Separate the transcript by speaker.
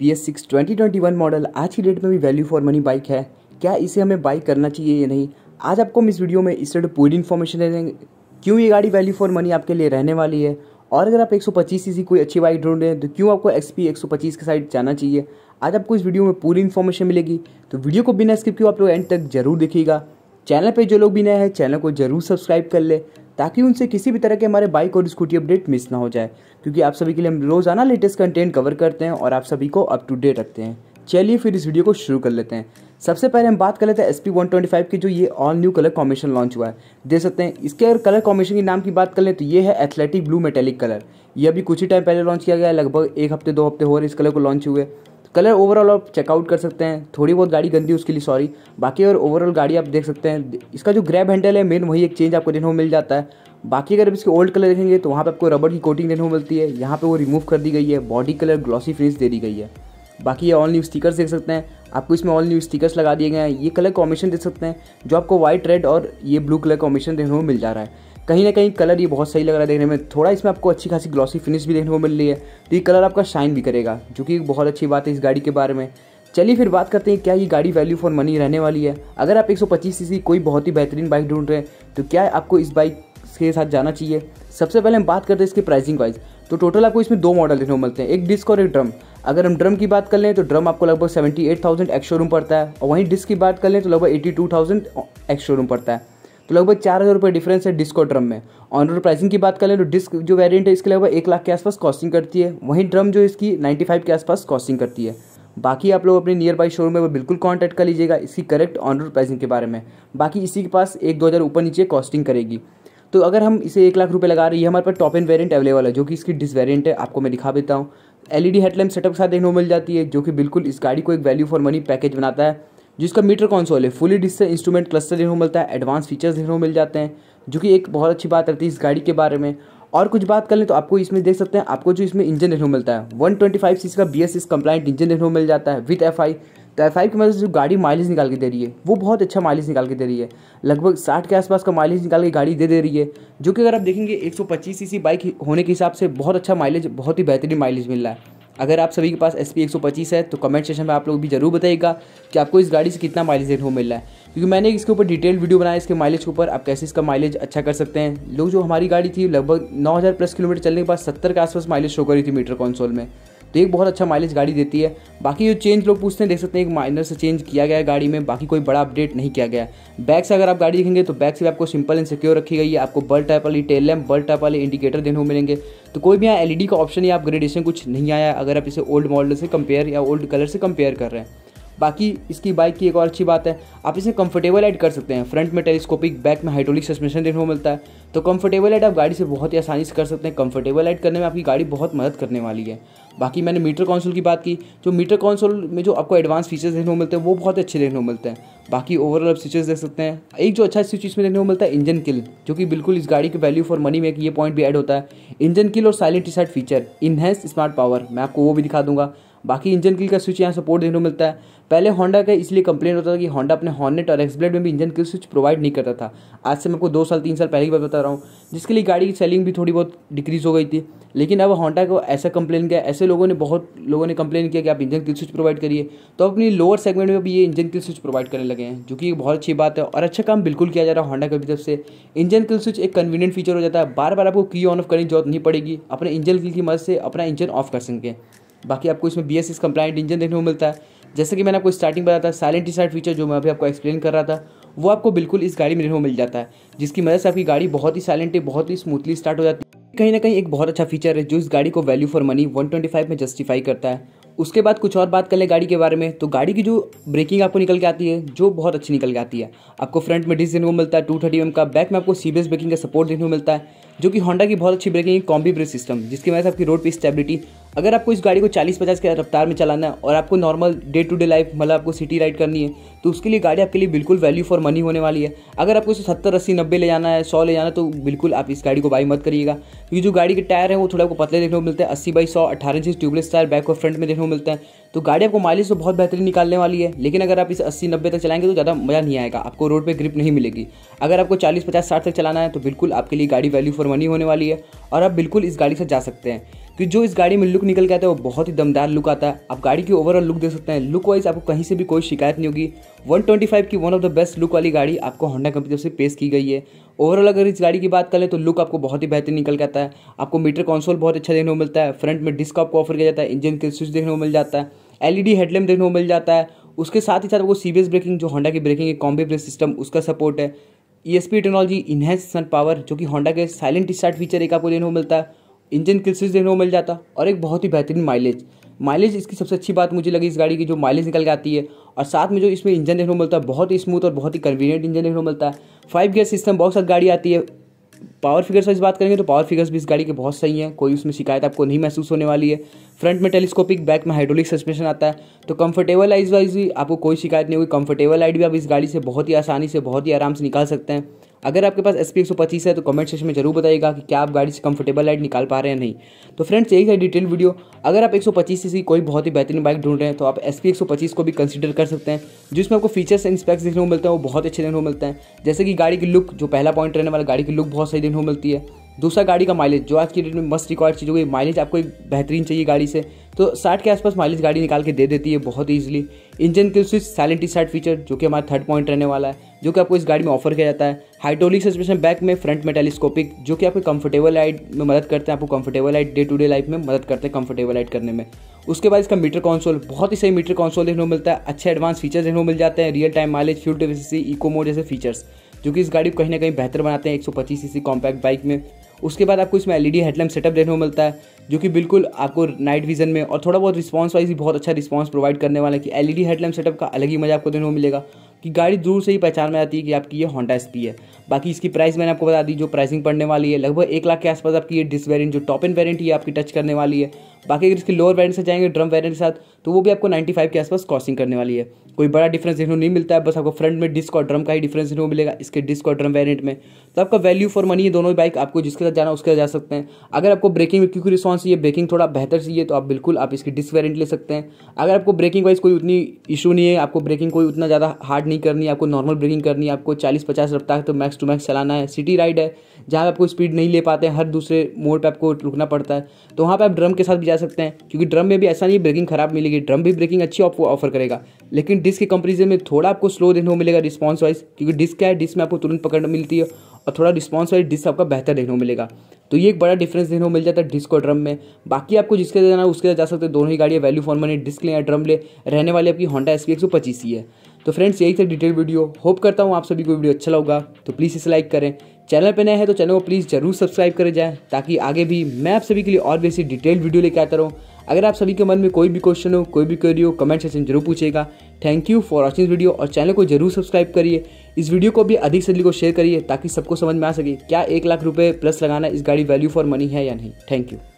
Speaker 1: B S six twenty twenty one model आज की date में भी वैल्यू फॉर मनी बाइक है क्या इसे हमें बाइक करना चाहिए या नहीं आज आपको हम इस वीडियो में इस रिलेटेड पूरी इन्फॉर्मेशन दे देंगे क्यों ये गाड़ी वैल्यू फॉर मनी आपके लिए रहने वाली है और अगर आप एक सौ पच्चीस सीसी कोई अच्छी बाइक ढूंढ रहे हैं तो क्यों आपको पी एक सौ पच्चीस के साइड जाना चाहिए आज आपको इस वीडियो में पूरी इन्फॉर्मेशन मिलेगी तो वीडियो को बिना स्किप किए आप लोग एंड तक जरूर देखिएगा चैनल पर जो लोग भी नए हैं चैनल को जरूर सब्सक्राइब कर ले ताकि उनसे किसी भी तरह के हमारे बाइक और स्कूटी अपडेट मिस ना हो जाए क्योंकि आप सभी के लिए हम रोज़ाना लेटेस्ट कंटेंट कवर करते हैं और आप सभी को अप टू डेट रखते हैं चलिए फिर इस वीडियो को शुरू कर लेते हैं सबसे पहले हम बात कर लेते हैं S P one twenty five की जो ये all new colour combination launch हुआ है देख सकते हैं इसके अगर कलर कॉम्बिनेशन के नाम की बात कर लें तो ये है एथलेटिक ब्लू मेटेलिक कलर ये अभी कुछ ही टाइम पहले लॉन्च किया गया है लगभग एक हफ्ते दो हफ्ते हो रहे इस कलर को लॉन्च हुए कलर ओवरऑल आप चेकआउट कर सकते हैं थोड़ी बहुत गाड़ी गंदी उसके लिए सॉरी बाकी और ओवरऑल गाड़ी आप देख सकते हैं इसका जो ग्रैब हैंडल है मेन वही एक चेंज आपको देखने को मिल जाता है बाकी अगर आप इसके ओल्ड कलर देखेंगे तो वहाँ पर आपको रबड़ की कोटिंग देखने को मिलती है यहाँ पर वो रिमूव कर दी गई है बॉडी कलर ग्लॉसी फिनिश दे दी गई है बाकी ये ऑल न्यू स्टिकर्स देख सकते हैं आपको इसमें ऑल न्यू स्टिकर्स लगा दिए गए हैं ये कलर कॉम्बिनेशन देख सकते हैं जो आपको व्हाइट रेड और ये ब्लू कलर कॉम्बिनेशन देखने को मिल जा रहा है कहीं ना कहीं कलर ये बहुत सही लग रहा है देखने में थोड़ा इसमें आपको अच्छी खासी ग्लॉसी फिनिश भी देखने को मिल रही है तो ये कलर आपका शाइन भी करेगा जो कि बहुत अच्छी बात है इस गाड़ी के बारे में चलिए फिर बात करते हैं क्या ये गाड़ी वैल्यू फॉर मनी रहने वाली है अगर आप सी सी कोई बहुत ही बेहतरीन बाइक ढूंढ रहे हैं तो क्या आपको इस बाइक इसके साथ जाना चाहिए सबसे पहले हम बात करते हैं इसकी प्राइसिंग वाइज तो टोटल आपको इसमें दो मॉडल देखने को मिलते हैं एक डिस्क और एक ड्रम अगर हम ड्रम की बात कर लें तो ड्रम आपको लगभग seventy eight thousand ex showroom पड़ता है और वहीं डिस्क की बात कर लें तो लगभग eighty two thousand ex showroom पड़ता है तो लगभग चार हज़ार रुपये डिफरेंस है डिस्क और ड्रम में ऑन रोड प्राइसिंग की बात कर लें तो डिस्क जो वेरियंट है इसके लगभग एक लाख के आसपास कॉस्टिंग करती है वहीं ड्रम जो इसकी नाइन्टी फाइव के आसपास कॉस्टिंग करती है बाकी आप लोग अपने नियर बाई शोरूम में बिल्कुल कॉन्टैक्ट कर लीजिएगा इसकी करेक्ट ऑन रोड प्राइसिंग के बारे में बाकी इसी के पास एक दो हज़ार ऊपर नीचे कॉस्टिंग करेगी तो अगर हम इसे एक लाख रुपये लगा रहे हैं हमारे पास टॉप एंड वेरियंट अवेलेबल है जो कि इसकी वेरियंट है आपको मैं दिखा देता हूँ L E D headlamp setup के साथ देखने को मिल जाती है जो कि बिल्कुल इस गाड़ी को एक वैल्यू फॉर मनी पैकेज बनाता है जिसका मीटर कॉन्सोल है फुली डिस्से इंस्ट्रूमेंट क्लस्टर देखने को मिलता है एडवांस फीचर्स देखने को मिल जाते हैं जो कि एक बहुत अच्छी बात रहती है इस गाड़ी के बारे में और कुछ बात कर लें तो आपको इसमें देख सकते हैं आपको जो इसमें इंजन देखने को मिलता है 125 सीसी का बी एस कंप्लाइंट इंजन देखने को मिल जाता है with F I tyre five की मदद से जो गाड़ी माइलेज निकाल के दे रही है वो बहुत अच्छा माइलेज निकाल के दे रही है लगभग साठ के आसपास का माइलेज निकाल के गाड़ी दे दे रही है जो कि अगर आप देखेंगे 125 सी बाइक होने के हिसाब से बहुत अच्छा माइलेज बहुत ही बेहतरीन माइलेज मिल रहा है अगर आप सभी के पास एस पी एक है तो कमेंट सेशन में आप लोग भी जरूर बताइएगा कि आपको इस गाड़ी से कितना माइलेज देखने को मिल रहा है क्योंकि मैंने इसके ऊपर डिटेल वीडियो बनाया इसके माइलेज के ऊपर आप कैसे इसका माइलेज अच्छा कर सकते हैं लोग जो हमारी गाड़ी थी लगभग 9000 प्लस किलोमीटर चलने के बाद 70 के आसपास माइलेज शो करी थी मीटर कंसोल में तो एक बहुत अच्छा माइलेज गाड़ी देती है बाकी जो चेंज लोग पूछते हैं देख सकते हैं एक माइनर से चेंज किया गया है गाड़ी में बाकी कोई बड़ा अपडेट नहीं किया गया है बैक से अगर आप गाड़ी देखेंगे तो बैक से भी आपको सिंपल एंड सिक्योर रखी गई है आपको बल्ब टाइप वाली टेल लैम्प बल्ब टाइप वाले इंडिकेटर देने को मिलेंगे तो कोई भी यहाँ एल का ऑप्शन या अपग्रेडेशन कुछ नहीं आया अगर आप इसे ओल्ड मॉडल से कंपेयर या ओल्ड कलर से कंपेयर कर रहे हैं बाकी इसकी बाइक की एक और अच्छी बात है आप इसे कंफर्टेबल ऐड कर सकते हैं फ्रंट में टेलीस्कोपिक बैक में हाइड्रोलिक सस्पेंशन देखने को मिलता है तो कंफर्टेबल ऐड आप गाड़ी से बहुत ही आसानी से कर सकते हैं कंफर्टेबल ऐड करने में आपकी गाड़ी बहुत मदद करने वाली है बाकी मैंने मीटर कौनसोल की बात की जो मीटर कौनसोल में जो आपको एडवांस फीचर्स देखने को मिलते हैं वो बहुत अच्छे देखने को मिलते हैं बाकी ओवरऑल आप फीचर्स देख सकते हैं एक जो अच्छा इसी चीज़ में देखने को मिलता है इंजन किल जो कि बिल्कुल इस गाड़ी के वैल्यू फॉर मनी में एक ये पॉइंट भी ऐड होता है इंजन किल और silent decide feature enhance smart power मैं आपको वो भी दिखा दूंगा बाकी इंजन किल का स्विच यहाँ सपोर्ट देखने को मिलता है पहले होंडा का इसलिए कंप्लेन होता था कि होंडा अपने हॉर्नेट और एक्सब्लेट में भी इंजन किल स्विच प्रोवाइड नहीं करता था आज से मैं आपको दो साल तीन साल पहले की बात बता रहा हूँ जिसके लिए गाड़ी की सेलिंग भी थोड़ी बहुत डिक्रीज़ हो गई थी लेकिन अब होंडा को ऐसा कंप्लेन किया ऐसे लोगों ने बहुत लोगों ने कंप्लेन किया कि आप इंजन किल स्विच प्रोवाइड करिए तो अपनी लोअर सेगमेंट में भी ये इंजन किल स्विच प्रोवाइड करने लगे हैं जो कि बहुत अच्छी बात है और अच्छा काम बिल्कुल किया जा रहा है होंडा की तरफ से इंजन किल स्विच एक कन्वीनियंट फीचर हो जाता है बार बार आपको की ऑन ऑफ करने की जरूरत नहीं पड़ेगी अपने इंजन किल की मदद से अपना इंजन ऑफ कर सकें बाकी आपको इसमें B S S compliant engine देखने को मिलता है जैसे कि मैंने आपको स्टार्टिंग बताया था साइलेंट स्टार्ट फीचर जो मैं अभी आपको एक्सप्लेन कर रहा था वो आपको बिल्कुल इस गाड़ी में देखने को मिल जाता है जिसकी मदद से आपकी गाड़ी बहुत ही साइलेंट है बहुत ही स्मूथली स्टार्ट हो जाती है कहीं ना कहीं एक बहुत अच्छा फीचर है जो इस गाड़ी को वैल्यू फॉर मनी फाइव में जस्टिफाई करता है उसके बाद कुछ और बात कर लें गाड़ी के बारे में तो गाड़ी की जो ब्रेकिंग आपको निकल के आती है जो बहुत अच्छी निकल के आती है आपको फ्रंट में डिस्क देखने को मिलता है टू थर्टी एम का बैक में आपको सी ब्रेकिंग का सपोर्ट देखने को मिलता है जो कि होंडा की बहुत अच्छी ब्रेकिंग कॉम्बी ब्रेक सिस्टम जिसकी वजह से आपकी रोड पर स्टेबिलिटी अगर आपको इस गाड़ी को चालीस पचास के रफ्तार में चलाना है और आपको normal day to day life मतलब आपको सिटी राइड करनी है तो उसके लिए गाड़ी आपके लिए बिल्कुल वैल्यू फॉर मनी होने वाली है अगर आपको इसे सत्तर अस्सी नब्बे ले जाना है सौ ले जाना है तो बिल्कुल आप इस गाड़ी को बाई मत करिएगा क्योंकि जो गाड़ी के टायर है वो थोड़ा आपको पतले देखने को मिलते हैं अस्सी बाई सौ अठारह इंच ट्यूबलेस टायर बैक और फ्रंट में देखने को मिलता है तो गाड़ी आपको माइलेज तो बहुत बेहतरीन निकालने वाली है लेकिन अगर आप इसे अस्सी नब्बे तक चलाएंगे तो ज़्यादा मज़ा नहीं आएगा आपको रोड पर ग्रिप नहीं मिलेगी अगर आपको चालीस पचास साठ तक चलाना है तो बिल्कुल आपके लिए गाड़ी वैल्यू फॉर मनी होने वाली है और आप बिल्कुल इस गाड़ी से जा सकते हैं तो जो इस गाड़ी में लुक निकल के आता है वो बहुत ही दमदार लुक आता है आप गाड़ी की ओवरऑल लुक देख सकते हैं लुक वाइज आपको कहीं से भी कोई शिकायत नहीं होगी 125 की one of the best look वाली गाड़ी आपको होंडा कंपनी से पेश की गई है ओवरऑल अगर इस गाड़ी की बात करें तो लुक आपको बहुत ही बेहतर निकल के आता है आपको मीटर कॉन्सोल बहुत अच्छा देखने को मिलता है फ्रंट में डिस्क आपको ऑफर किया जाता है इंजन के स्विच देखने को मिल जाता है एलईडी हेडलैम्प e देखने को मिल जाता है उसके साथ ही साथ आपको सी ब्रेकिंग जो होंडा की ब्रेकिंग है कॉम्बे ब्रेक सिस्टम उसका सपोर्ट है E S technology enhance sun power जो कि होंडा के साइलेंट स्टार्ट फीचर एक आपको देखने को मिलता है इंजन किल स्विच देखने को मिल जाता और एक बहुत ही बेहतरीन माइलेज माइलेज इसकी सबसे अच्छी बात मुझे लगी इस गाड़ी की जो माइलेज निकल के आती है और साथ में जो इसमें इंजन देखने को मिलता है बहुत ही स्मूथ और बहुत ही कन्वीनियंट इंजन देखने को मिलता है फाइव गियर सिस्टम बहुत सारी गाड़ी आती है पावर फिगर्स वाइज बात करेंगे तो पावर फिगर्स भी इस गाड़ी के बहुत सही हैं कोई उसमें शिकायत आपको नहीं महसूस होने वाली है फ्रंट में टेलीस्कोपिक बैक में हाइड्रोलिक सस्पेंशन आता है तो कंफर्टेबल आइज वाइज भी आपको कोई शिकायत नहीं होगी कंफर्टेबल आइड भी आप इस गाड़ी से बहुत ही आसानी से बहुत ही आराम से निकाल सकते हैं अगर आपके पास एस पी एक सौ पच्चीस है तो कमेंट सेक्शन में जरूर बताइएगा कि क्या आप गाड़ी से कंफर्टेबल राइड निकाल पा रहे हैं नहीं तो फ्रेंड्स यही है डिटेल वीडियो अगर आप एक सौ पच्चीस सी कोई बहुत ही बेहतरीन बाइक ढूंढ रहे हैं तो आप एस पी एक सौ पच्चीस को भी कंसिडर कर सकते हैं जिसमें आपको फीचर्स एंड स्पेक्स देखने को मिलते हैं वो बहुत अच्छे देखने को मिलते हैं जैसे कि गाड़ी की लुक जो पहला पॉइंट रहने वाला गाड़ी की लुक बहुत सही देखने को मिलती है दूसरा गाड़ी का माइलेज जो आज की डेट में मस्ट रिक्वायर्ड चीज़ होगी माइलेज आपको एक बेहतरीन चाहिए गाड़ी से तो साठ के आसपास माइलेज गाड़ी निकाल के दे देती है बहुत ईजिली इंजन के स्विच साइलेंट स्टार्ट फीचर जो कि हमारा थर्ड पॉइंट रहने वाला है जो कि आपको इस गाड़ी में ऑफर किया जाता है हाइड्रोलिक सस्पेंशन बैक में फ्रंट में टेलीस्कोपिक जो कि आपको कंफर्टेबल राइड में मदद करते हैं आपको comfortable ride day to day life में मदद करते हैं कंफर्टेबल राइड करने में उसके बाद इसका मीटर कॉन्सोल बहुत ही सही मीटर कॉन्सोल देखने को मिलता है अच्छे एडवांस फीचर्स देखने को मिल जाते हैं रियल टाइम माइलेज फ्यूल डिफिसी इको मोड जैसे फीचर्स जो कि इस गाड़ी को कहीं ना कहीं बेहतर बनाते हैं एक सौ पच्चीस कॉम्पैक्ट बाइक में उसके बाद आपको इसमें एलईडी हेडलैम्प सेटअप देखने को मिलता है जो कि बिल्कुल आपको नाइट विजन में और थोड़ा बहुत रिस्पॉन्स वाइज भी बहुत अच्छा रिस्पॉन्स प्रोवाइड करने वाला है कि एलईडी हेडलैम्प सेटअप का अलग ही मजा आपको देखने को मिलेगा कि गाड़ी दूर से ही पहचान में आती है कि आपकी ये होंडा एस है बाकी इसकी प्राइस मैंने आपको बता दी जो प्राइसिंग पड़ने वाली है लगभग एक लाख के आसपास आपकी ये डिस वेरियंट जो टॉप एंड वेरियंट ये आपकी टच करने वाली है बाकी अगर इसकी लोअर वेरियंट से जाएंगे ड्रम वेरियंट के साथ तो वो भी आपको नाइन्टी के आसपास क्रॉसिंग करने वाली है कोई बड़ा डिफरेंस देखने को नहीं मिलता है बस आपको फ्रंट में डिस्क और ड्रम का ही डिफरेंस देखने को मिलेगा इसके डिस्क और ड्रम वेरिएंट में तो आपका वैल्यू फॉर मनी दोनों ही बाइक आपको जिसके साथ जाना उसके साथ जा सकते हैं अगर आपको ब्रेकिंग में क्योंकि रिस्पॉन्स चाहिए ब्रेकिंग थोड़ा बेहतर चाहिए तो आप बिल्कुल आप इसकी डिस्क वेरियंट ले सकते हैं अगर आपको ब्रेकिंग वाइज कोई उतनी इशू नहीं है आपको ब्रेकिंग कोई उतना ज़्यादा हार्ड नहीं करनी आपको नॉर्मल ब्रेकिंग करनी है आपको चालीस पचास रफ्तार तो मैक्स टू मैक्स चलाना है सिटी राइड है जहाँ पर आपको स्पीड नहीं ले पाते हैं हर दूसरे मोड पर आपको रुकना पड़ता है तो वहाँ पर आप ड्रम के साथ भी जा सकते हैं क्योंकि ड्रम में भी ऐसा नहीं ब्रेकिंग खराब मिलेगी ड्रम भी ब्रेकिंग अच्छी आपको ऑफर करेगा लेकिन डिस्क के कंपेरिजन में थोड़ा आपको स्लो देखने को मिलेगा रिस्पॉन्स वाइज क्योंकि डिस्क क्या है डिस्क में आपको तुरंत पकड़ मिलती है और थोड़ा रिस्पॉन्स वाइज डिस्क आपका बेहतर देखने को मिलेगा तो ये एक बड़ा डिफरेंस देखने को मिल जाता है डिस्क और ड्रम में बाकी आपको जिसके जाना उसके लिए जा सकते हैं दोनों ही गाड़ियाँ वैल्यू फॉर मनी डिस्क लें या ड्रम ले रहने वाली आपकी होंडा एस पी एक सौ पच्चीस ही है तो फ्रेंड्स यही था डिटेल वीडियो होप करता हूँ आप सभी को वीडियो अच्छा लगा तो प्लीज़ इसे लाइक करें चैनल पर नए हैं तो चैनल को प्लीज़ जरूर सब्सक्राइब करें जाए ताकि आगे भी मैं आप सभी के लिए और भी ऐसी डिटेल वीडियो लेकर आता रहूँ अगर आप सभी के मन में कोई भी क्वेश्चन हो कोई भी क्वेरी हो कमेंट सेक्शन जरूर पूछेगा thank you for watching video और चैनल को जरूर सब्सक्राइब करिए इस वीडियो को भी अधिक से अधिक को शेयर करिए ताकि सबको समझ में आ सके क्या एक लाख रुपये प्लस लगाना इस गाड़ी वैल्यू फॉर मनी है या नहीं थैंक यू